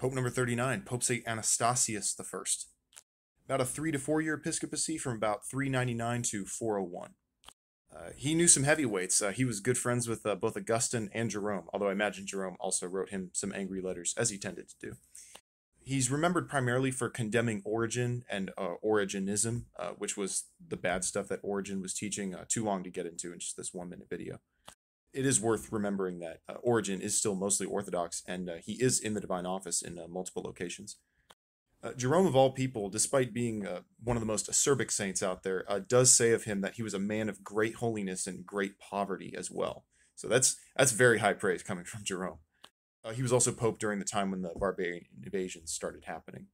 Pope number 39, Pope St. Anastasius I. About a three to four year episcopacy from about 399 to 401. Uh, he knew some heavyweights. Uh, he was good friends with uh, both Augustine and Jerome, although I imagine Jerome also wrote him some angry letters, as he tended to do. He's remembered primarily for condemning Origin and uh, Origenism, uh, which was the bad stuff that Origin was teaching, uh, too long to get into in just this one minute video it is worth remembering that uh, Origin is still mostly Orthodox, and uh, he is in the divine office in uh, multiple locations. Uh, Jerome, of all people, despite being uh, one of the most acerbic saints out there, uh, does say of him that he was a man of great holiness and great poverty as well. So that's that's very high praise coming from Jerome. he was also pope during the time when the barbarian invasions started happening.